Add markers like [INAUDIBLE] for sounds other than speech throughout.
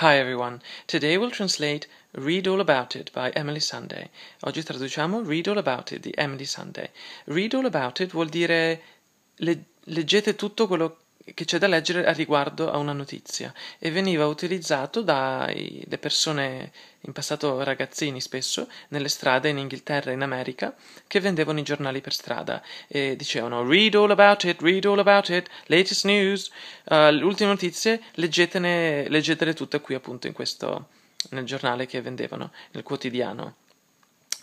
Hi everyone, today we'll translate Read All About It by Emily Sunday. Oggi traduciamo Read All About It di Emily Sunday. Read All About It vuol dire leggete tutto quello che c'è da leggere a riguardo a una notizia e veniva utilizzato dalle persone, in passato ragazzini spesso, nelle strade in Inghilterra e in America, che vendevano i giornali per strada e dicevano read all about it, read all about it, latest news, uh, eh, ultime notizie, leggetene, leggetele tutte qui appunto in questo, nel giornale che vendevano, nel quotidiano.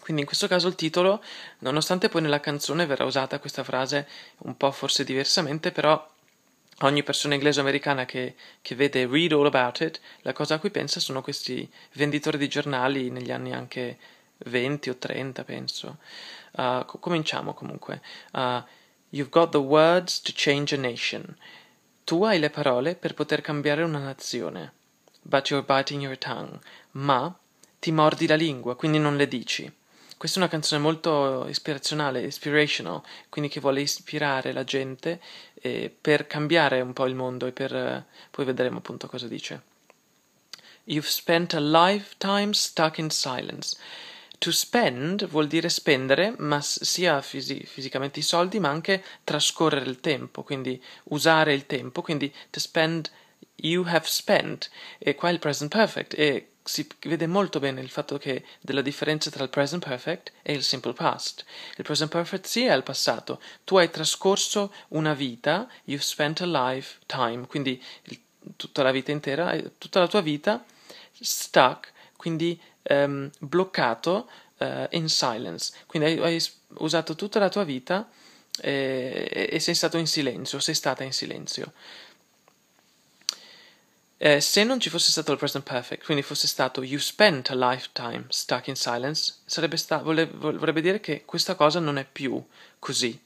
Quindi in questo caso il titolo, nonostante poi nella canzone verrà usata questa frase un po' forse diversamente, però ogni persona inglese o americana che, che, vede Read All About It, la cosa a cui pensa sono questi venditori di giornali negli anni anche 20 o 30, penso. Uh, co- cominciamo comunque. Uh, You've got the words to change a nation. Tu hai le parole per poter cambiare una nazione. But you're biting your tongue. Ma ti mordi la lingua, quindi non le dici. Questa è una canzone molto ispirazionale, inspirational, quindi che vuole ispirare la gente eh, per cambiare un po' il mondo e per... Eh, poi vedremo appunto cosa dice. You've spent a lifetime stuck in silence. To spend vuol dire spendere, ma sia fisi- fisicamente i soldi, ma anche trascorrere il tempo, quindi usare il tempo, quindi to spend, you have spent. E qua è il present perfect, e si vede molto bene il fatto che della differenza tra il present perfect e il simple past. Il present perfect sì è il passato, tu hai trascorso una vita, you've spent a lifetime, quindi il, tutta la vita intera, tutta la tua vita stuck, quindi um, bloccato uh, in silence, quindi hai, hai, usato tutta la tua vita eh, e, e sei stato in silenzio, sei stata in silenzio. Eh, se non ci fosse stato il present perfect, quindi fosse stato you spent a lifetime stuck in silence, sta- vole- vorrebbe dire che questa cosa non è più così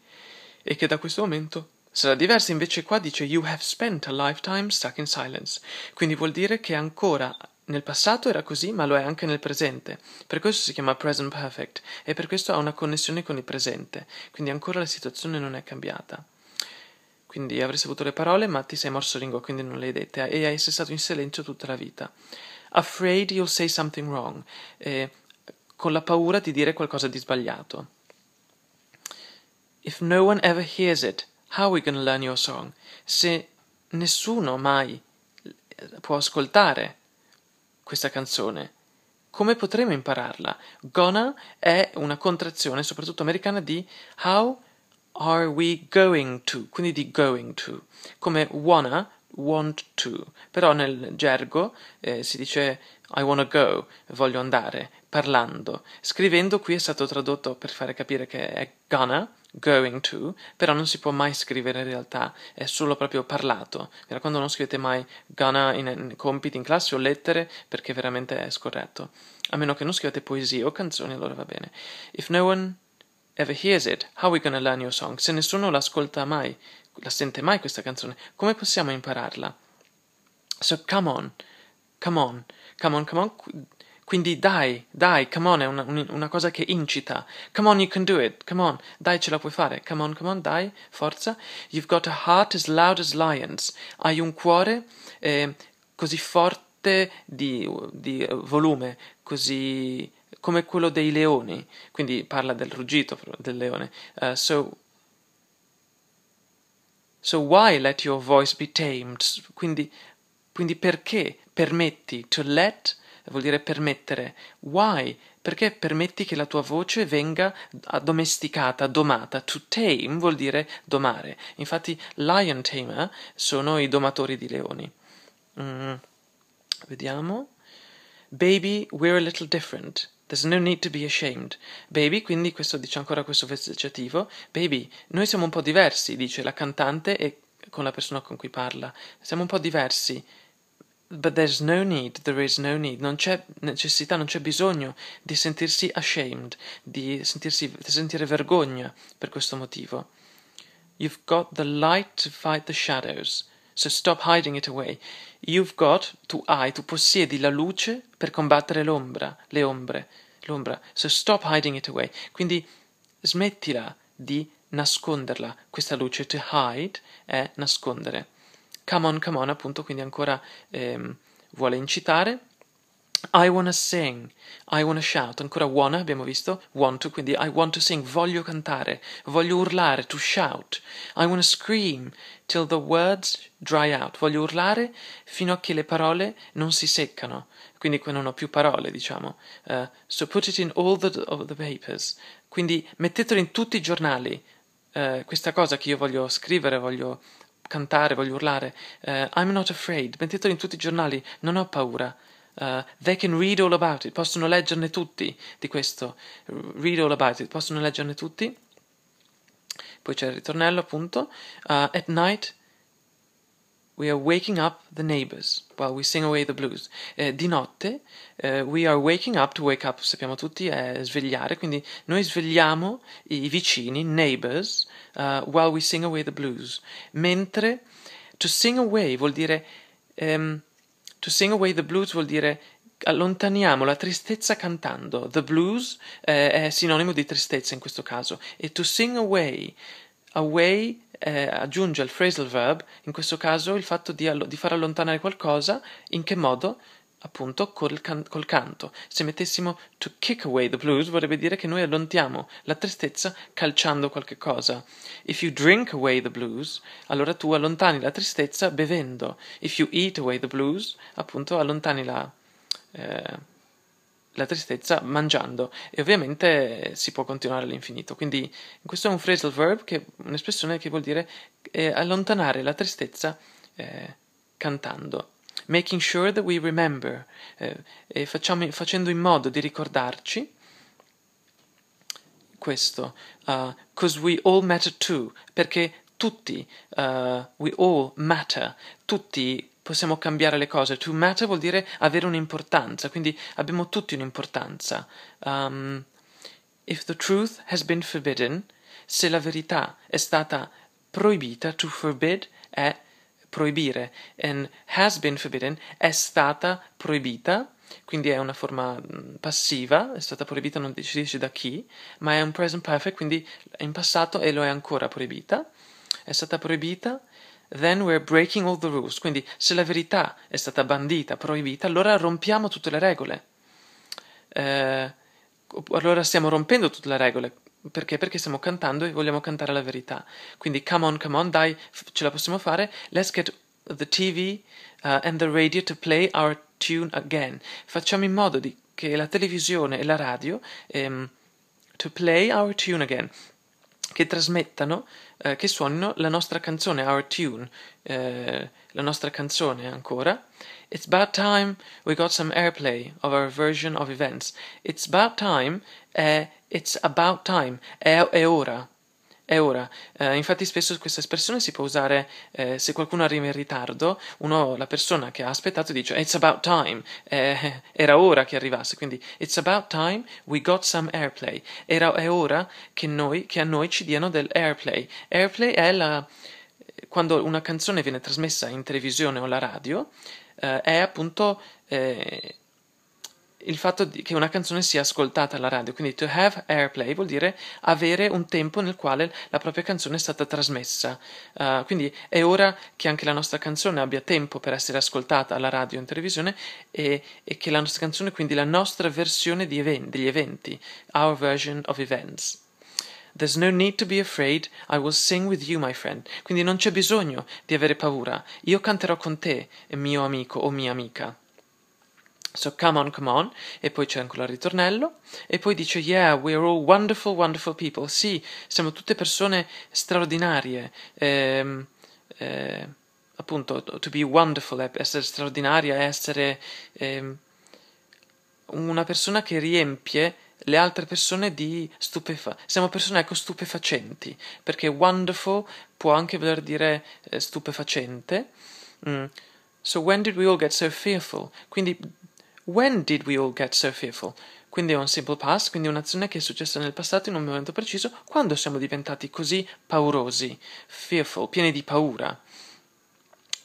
e che da questo momento sarà diversa. Invece qua dice you have spent a lifetime stuck in silence, quindi vuol dire che ancora nel passato era così, ma lo è anche nel presente. Per questo si chiama present perfect e per questo ha una connessione con il presente, quindi ancora la situazione non è cambiata. Quindi avrei saputo le parole, ma ti sei morso lingua, quindi non le hai dette. E hai stato in silenzio tutta la vita. Afraid you'll say something wrong. Eh, con la paura di dire qualcosa di sbagliato. If no one ever hears it, how are we gonna learn your song? Se nessuno mai può ascoltare questa canzone, come potremo impararla? Gonna è una contrazione, soprattutto americana, di how are we going to? Quindi di going to, come wanna, want to, però nel gergo eh, si dice I wanna go, voglio andare, parlando. Scrivendo qui è stato tradotto per fare capire che è gonna, going to, però non si può mai scrivere in realtà, è solo proprio parlato. Quando non scrivete mai gonna in, in compiti in classe o lettere perché veramente è scorretto. A meno che non scrivete poesie o canzoni, allora va bene. If no one ever hears it, how we gonna learn your song? Se nessuno l'ascolta mai, la sente mai questa canzone, come possiamo impararla? So come on, come on, come on, come on. Quindi dai, dai, come on è una, una, cosa che incita. Come on, you can do it. Come on, dai, ce la puoi fare. Come on, come on, dai, forza. You've got a heart as loud as lions. Hai un cuore eh, così forte di, di eh, volume, così come quello dei leoni, quindi parla del ruggito del leone. Uh, so, so why let your voice be tamed? Quindi, quindi perché permetti, to let vuol dire permettere, why? Perché permetti che la tua voce venga addomesticata, domata? To tame vuol dire domare. Infatti, lion tamer sono i domatori di leoni. Mm. Vediamo. Baby, we're a little different. There's no need to be ashamed. Baby, quindi questo dice ancora questo vezzeggiativo. Baby, noi siamo un po' diversi, dice la cantante e con la persona con cui parla. Siamo un po' diversi. But there's no need, there is no need, non c'è necessità, non c'è bisogno di sentirsi ashamed, di, sentirsi, di sentire vergogna per questo motivo. You've got the light to fight the shadows so stop hiding it away. You've got, tu hai, tu possiedi la luce per combattere l'ombra, le ombre, l'ombra, so stop hiding it away. Quindi smettila di nasconderla, questa luce, to hide è nascondere. Come on, come on, appunto, quindi ancora ehm, vuole incitare i wanna sing, I wanna shout, ancora wanna abbiamo visto, want to, quindi I want to sing, voglio cantare, voglio urlare, to shout, I wanna scream till the words dry out, voglio urlare fino a che le parole non si seccano, quindi non ho più parole diciamo, uh, so put it in all the, the papers, quindi mettetelo in tutti i giornali, uh, questa cosa che io voglio scrivere, voglio cantare, voglio urlare, uh, I'm not afraid, mettetelo in tutti i giornali, non ho paura. Uh, they can read all about it, possono leggerne tutti di questo, read all about it, possono leggerne tutti. Poi c'è il ritornello, appunto. Uh, at night we are waking up the neighbors while we sing away the blues. Eh, di notte eh, we are waking up, to wake up sappiamo tutti è svegliare, quindi noi svegliamo i vicini, neighbors, uh, while we sing away the blues. Mentre to sing away vuol dire... Um, To sing away the blues vuol dire allontaniamo la tristezza cantando. The blues eh, è sinonimo di tristezza in questo caso. E to sing away, away eh, aggiunge al phrasal verb, in questo caso il fatto di, allo- di far allontanare qualcosa, in che modo? appunto col, can- col canto. Se mettessimo to kick away the blues vorrebbe dire che noi allontiamo la tristezza calciando qualche cosa. If you drink away the blues, allora tu allontani la tristezza bevendo. If you eat away the blues, appunto allontani la, eh, la tristezza mangiando. E ovviamente si può continuare all'infinito. Quindi questo è un phrasal verb, che, un'espressione che vuol dire eh, allontanare la tristezza eh, cantando making sure that we remember, eh, facciamo, facendo in modo di ricordarci questo, because eh, uh, we all matter too, perché tutti, uh, we all matter, tutti possiamo cambiare le cose, to matter vuol dire avere un'importanza, quindi abbiamo tutti un'importanza. Um, if the truth has been forbidden, se la verità è stata proibita, to forbid è proibire and has been forbidden è stata proibita quindi è una forma mm, passiva, è stata proibita, non si dice da chi, ma è un present perfect, quindi è in passato e lo è ancora proibita. È stata proibita, then we're breaking all the rules. Quindi se la verità è stata bandita, proibita, allora rompiamo tutte le regole. Eh, allora stiamo rompendo tutte le regole. Perché? Perché stiamo cantando e vogliamo cantare la verità. Quindi, come on, come on, dai, ce la possiamo fare. Let's get the TV uh, and the radio to play our tune again. Facciamo in modo di, che la televisione e la radio um, to play our tune again che trasmettano, eh, che suonino la nostra canzone, Our Tune, eh, la nostra canzone ancora. It's about time we got some airplay of our version of events. It's about time è eh, It's about time, è, è ora. È ora. Eh, infatti spesso questa espressione si può usare eh, se qualcuno arriva in ritardo, uno, la persona che ha aspettato dice It's about time, eh, [LAUGHS] era ora che arrivasse, quindi It's about time we got some airplay, era, è ora che, noi, che a noi ci diano del airplay. Airplay è la, quando una canzone viene trasmessa in televisione o alla radio, eh, è appunto eh, il fatto che una canzone sia ascoltata alla radio, quindi to have airplay vuol dire avere un tempo nel quale la propria canzone è stata trasmessa, uh, quindi è ora che anche la nostra canzone abbia tempo per essere ascoltata alla radio o in televisione e, e, che la nostra canzone, quindi la nostra versione event, degli eventi, our version of events. There's no need to be afraid, I will sing with you, my friend. Quindi non c'è bisogno di avere paura, io canterò con te, mio amico o mia amica. So come on, come on, e poi c'è ancora il ritornello, e poi dice yeah, we're all wonderful, wonderful people. Sì, siamo tutte persone straordinarie. Eh, eh, appunto, to be wonderful, essere straordinaria, essere eh, una persona che riempie le altre persone di stupefacenti. Siamo persone ecco stupefacenti, perché wonderful può anche voler dire eh, stupefacente. Mm. So when did we all get so fearful? Quindi When did we all get so fearful? Quindi è un simple past, quindi un'azione che è successa nel passato in un momento preciso, quando siamo diventati così paurosi, fearful, pieni di paura.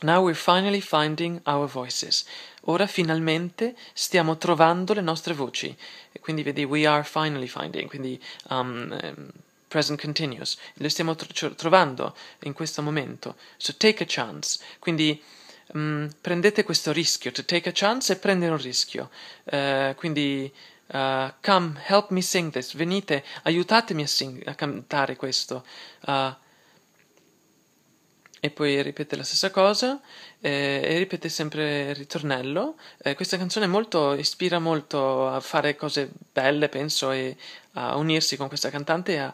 Now we're finally finding our voices. Ora finalmente stiamo trovando le nostre voci. E quindi vedi, we are finally finding, quindi um, ehm, present continuous. Le stiamo tro- trovando in questo momento. So take a chance. Quindi mh, mm, prendete questo rischio, to take a chance e prendere un rischio. Uh, quindi uh, come help me sing this, venite, aiutatemi a, sing- a cantare questo. Uh, e poi ripete la stessa cosa eh, e ripete sempre il ritornello. Eh, questa canzone molto, ispira molto a fare cose belle, penso, e a unirsi con questa cantante e a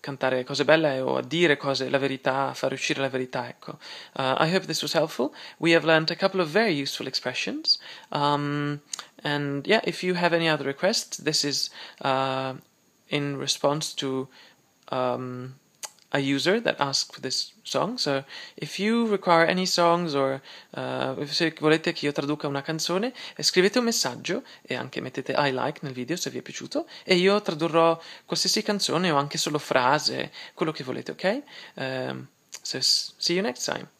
cantare cose belle o a dire cose, la verità, a far uscire la verità, ecco. Uh, I hope this was helpful. We have learned a couple of very useful expressions. Um, and yeah, if you have any other requests, this is uh, in response to um, a user that asked for this song. So if you require any songs or uh, se volete che io traduca una canzone, scrivete un messaggio e anche mettete I like nel video se vi è piaciuto e io tradurrò qualsiasi canzone o anche solo frase, quello che volete, ok? Um, so see you next time.